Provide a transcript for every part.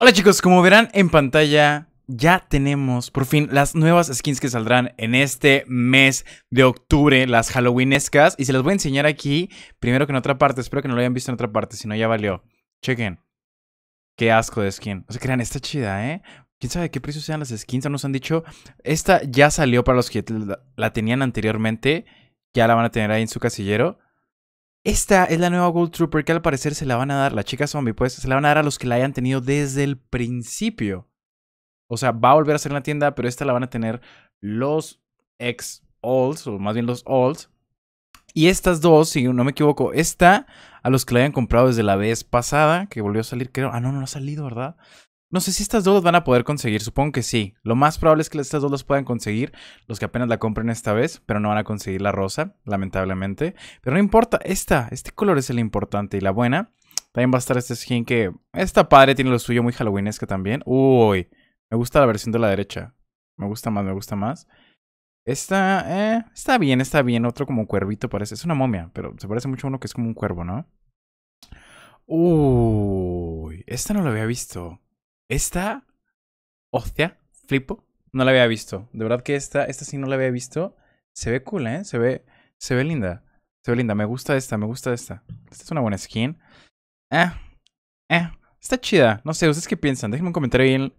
Hola chicos, como verán en pantalla, ya tenemos por fin las nuevas skins que saldrán en este mes de octubre, las halloweenescas, y se las voy a enseñar aquí, primero que en otra parte, espero que no lo hayan visto en otra parte, si no ya valió. Chequen. Qué asco de skin. O sea, crean, está chida, ¿eh? ¿Quién sabe qué precio sean las skins? Nos han dicho, esta ya salió para los que la tenían anteriormente, ya la van a tener ahí en su casillero. Esta es la nueva Gold Trooper que al parecer se la van a dar, la chica zombie, pues se la van a dar a los que la hayan tenido desde el principio. O sea, va a volver a ser en la tienda, pero esta la van a tener los ex olds o más bien los olds, Y estas dos, si no me equivoco, esta a los que la hayan comprado desde la vez pasada, que volvió a salir, creo. Ah, no, no ha salido, ¿verdad? No sé si estas dos van a poder conseguir, supongo que sí. Lo más probable es que estas dos las puedan conseguir, los que apenas la compren esta vez, pero no van a conseguir la rosa, lamentablemente. Pero no importa, esta, este color es el importante y la buena. También va a estar este skin que esta padre tiene lo suyo muy halloweenesca también. Uy, me gusta la versión de la derecha. Me gusta más, me gusta más. Esta, eh, está bien, está bien. Otro como cuervito parece. Es una momia, pero se parece mucho a uno que es como un cuervo, ¿no? Uy, esta no la había visto. Esta, hostia, flipo, no la había visto. De verdad que esta, esta sí no la había visto. Se ve cool, ¿eh? Se ve, se ve linda. Se ve linda. Me gusta esta, me gusta esta. Esta es una buena skin. Eh, eh, está chida. No sé, ¿ustedes qué piensan? Déjenme un comentario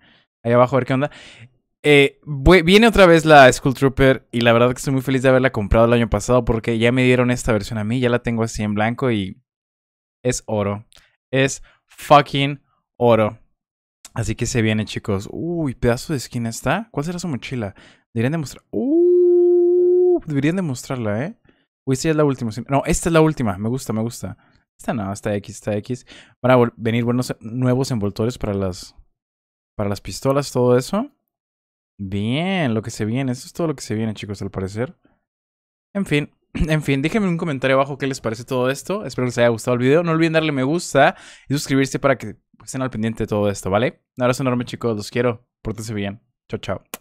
ahí, abajo a ver qué onda. Eh, viene otra vez la Skull Trooper y la verdad que estoy muy feliz de haberla comprado el año pasado porque ya me dieron esta versión a mí, ya la tengo así en blanco y es oro. Es fucking oro. Así que se viene, chicos. Uy, pedazo de esquina está. ¿Cuál será su mochila? Deberían demostrar. Uh, deberían demostrarla, ¿eh? Uy, esta ya es la última. No, esta es la última. Me gusta, me gusta. Esta no, está X, está X. Van a venir buenos nuevos envoltores para las. Para las pistolas, todo eso. Bien, lo que se viene. Eso es todo lo que se viene, chicos, al parecer. En fin. En fin, déjenme un comentario abajo qué les parece todo esto. Espero que les haya gustado el video. No olviden darle me gusta y suscribirse para que pues, estén al pendiente de todo esto, ¿vale? Un abrazo enorme, chicos. Los quiero. Pórtense bien. Chao, chao.